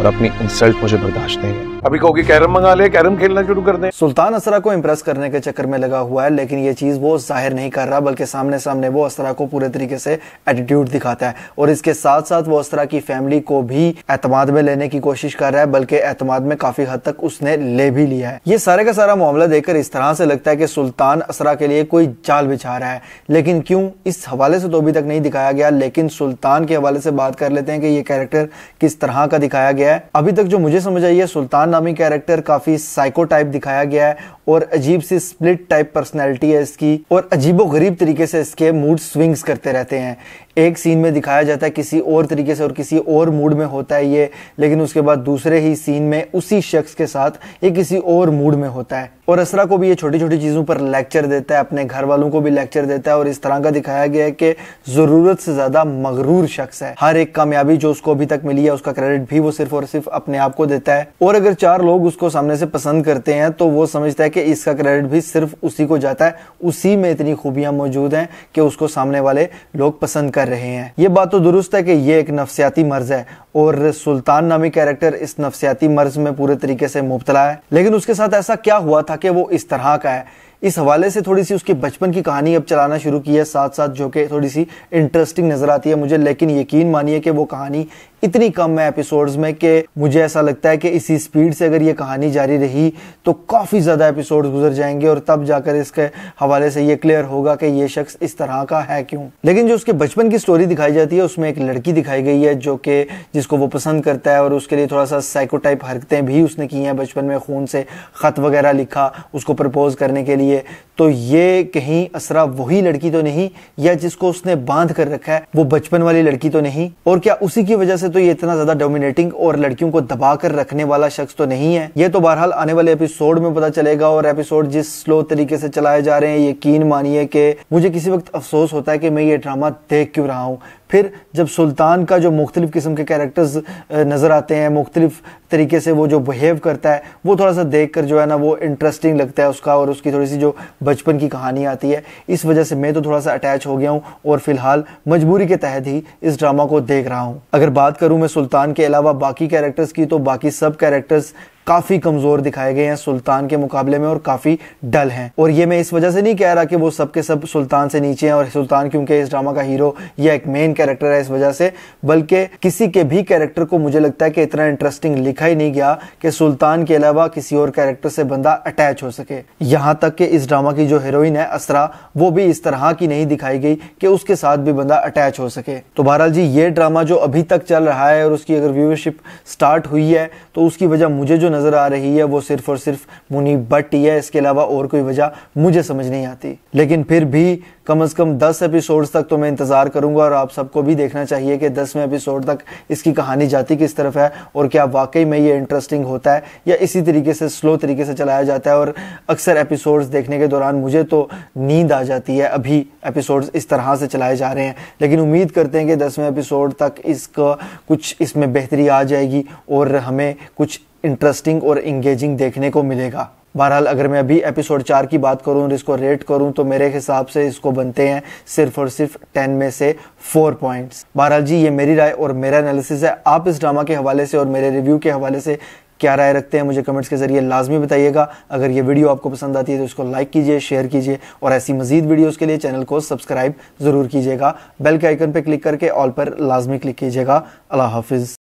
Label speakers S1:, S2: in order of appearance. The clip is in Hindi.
S1: और अपनी इंसल्ट मुझे बर्दाश्त नहीं है अभी कहोगे कैरम मंगा ले कैरम खेलना शुरू कर दे सुल्तान असरा को इम्प्रेस करने के चक्कर में लगा हुआ है लेकिन ये चीज वो जाहिर नहीं कर रहा बल्कि सामने सामने वो असरा को पूरे तरीके से एटीट्यूड दिखाता है और इसके साथ साथ वो असरा की फैमिली को भी एतमाद में लेने की कोशिश कर रहा है बल्कि एतमाद में काफी हद तक उसने ले भी लिया है ये सारे का सारा मामला देखकर इस तरह से लगता है की सुल्तान असरा के लिए कोई जाल बिछा रहा है लेकिन क्यूँ इस हवाले से तो अभी तक नहीं दिखाया गया लेकिन सुल्तान के हवाले से बात कर लेते हैं कि ये कैरेक्टर किस तरह का दिखाया गया है अभी तक जो मुझे समझ आई है सुल्तान नामी कैरेक्टर काफी साइको टाइप दिखाया गया है और अजीब सी स्प्लिट टाइप पर्सनैलिटी है इसकी और अजीबो गरीब तरीके से इसके मूड स्विंग्स करते रहते हैं एक सीन में दिखाया जाता है किसी और तरीके से और किसी और मूड में होता है ये लेकिन उसके बाद दूसरे ही सीन में उसी शख्स के साथ ये किसी और मूड में होता है और असरा को भी ये छोटी छोटी चीज़ों पर लेक्चर देता है अपने घर वालों को भी लेक्चर देता है और इस तरह का दिखाया गया है कि ज़रूरत से ज़्यादा मगरूर शख्स है हर एक कामयाबी जो उसको अभी तक मिली है उसका क्रेडिट भी वो सिर्फ और सिर्फ अपने आप को देता है और अगर चार लोग उसको सामने से पसंद करते हैं तो वो समझता है कि इसका क्रेडिट भी सिर्फ उसी को जाता है उसी में इतनी खूबियाँ मौजूद हैं कि उसको सामने वाले लोग पसंद कर रहे हैं ये बात तो दुरुस्त है कि ये एक नफसियाती मर्ज है और सुल्तान नामी कैरेक्टर इस नफसियाती मर्ज में पूरे तरीके से मुबतला है लेकिन उसके साथ ऐसा क्या हुआ था कि वो इस तरह का है इस हवाले से थोड़ी सी उसकी बचपन की कहानी अब चलाना शुरू की है साथ साथ जो कि थोड़ी सी इंटरेस्टिंग नज़र आती है मुझे लेकिन यकीन मानिए कि वो कहानी इतनी कम है एपिसोड्स में कि मुझे ऐसा लगता है कि इसी स्पीड से अगर ये कहानी जारी रही तो काफ़ी ज़्यादा एपिसोड्स गुजर जाएंगे और तब जाकर इसके हवाले से ये क्लियर होगा कि ये शख्स इस तरह का है क्यों लेकिन जो उसके बचपन की स्टोरी दिखाई जाती है उसमें एक लड़की दिखाई गई है जो कि जिसको वो पसंद करता है और उसके लिए थोड़ा सा साइकोटाइप हरकतें भी उसने की हैं बचपन में खून से ख़त वगैरह लिखा उसको प्रपोज करने के लिए है तो ये कहीं असरा वही लड़की तो नहीं या जिसको उसने बांध कर रखा है वो बचपन वाली लड़की तो नहीं और क्या उसी की वजह से तो ये इतना ज्यादा डोमिनेटिंग और लड़कियों को दबा कर रखने वाला शख्स तो नहीं है ये तो बहरहाल आने वाले एपिसोड में पता चलेगा और एपिसोड जिस स्लो तरीके से चलाए जा रहे हैं यकीन मानिए कि मुझे किसी वक्त अफसोस होता है कि मैं ये ड्रामा देख क्यों रहा हूँ फिर जब सुल्तान का जो मुख्तलिफ़ किस्म के कैरेक्टर्स नज़र आते हैं मुख्तलिफ़ तरीके से वो जो बिहेव करता है वो थोड़ा सा देख कर जो है ना वो इंटरेस्टिंग लगता है उसका और उसकी थोड़ी सी जो बचपन की कहानी आती है इस वजह से मैं तो थोड़ा सा अटैच हो गया हूँ और फिलहाल मजबूरी के तहत ही इस ड्रामा को देख रहा हूँ अगर बात करूँ मैं सुल्तान के अलावा बाकी कैरेक्टर्स की तो बाकी सब कैरेक्टर्स काफ़ी कमज़ोर दिखाए गए हैं सुल्तान के मुकाबले में और काफ़ी डल हैं और ये मैं इस वजह से नहीं कह रहा कि वो सब के सब सुल्तान से नीचे हैं और सुल्तान क्योंकि इस ड्रामा का हीरो या एक मेन कैरेक्टर है इस वजह से बल्कि किसी के भी कैरेक्टर को मुझे लगता है कि इतना इंटरेस्टिंग लिखा ही नहीं गया कि सुल्तान के अलावा किसी और कैरेक्टर से बंदा अटैच हो सके यहाँ तक कि इस ड्रामा की जो हीरोइन है असरा वो भी इस तरह की नहीं दिखाई गई कि उसके साथ भी बंदा अटैच हो सके तो बहरहाल जी ये ड्रामा जो अभी तक चल रहा है और उसकी अगर व्यूवरशिप स्टार्ट हुई है तो उसकी वजह मुझे जो नज़र आ रही है वो सिर्फ और सिर्फ मुनी बट ही है इसके अलावा और कोई वजह मुझे समझ नहीं आती लेकिन फिर भी कम से कम दस एपिसोड तक तो मैं इंतज़ार करूंगा और आप सबको भी देखना चाहिए कि दसवें एपिसोड तक इसकी कहानी जाती किस तरफ है और क्या वाकई में ये इंटरेस्टिंग होता है या इसी तरीके से स्लो तरीके से चलाया जाता है और अक्सर एपिसोड्स देखने के दौरान मुझे तो नींद आ जाती है अभी एपिसोड्स इस तरह से चलाए जा रहे हैं लेकिन उम्मीद करते हैं कि दसवें एपिसोड तक इसका कुछ इसमें बेहतरी आ जाएगी और हमें कुछ इंटरेस्टिंग और इंगेजिंग देखने को मिलेगा बहरहाल अगर मैं अभी एपिसोड चार की बात करूँ और इसको रेट करूँ तो मेरे हिसाब से इसको बनते हैं सिर्फ और सिर्फ टेन में से फोर पॉइंट्स बहरहाल जी ये मेरी राय और मेरा एनालिसिस है आप इस ड्रामा के हवाले से और मेरे रिव्यू के हवाले से क्या राय रखते हैं मुझे कमेंट्स के जरिए लाजमी बताइएगा अगर ये वीडियो आपको पसंद आती है तो इसको लाइक कीजिए शेयर कीजिए और ऐसी मजीद वीडियोस के लिए चैनल को सब्सक्राइब जरूर कीजिएगा बेल के आइकन पर क्लिक करके ऑल पर लाजमी क्लिक कीजिएगा अल्लाह हाफिज़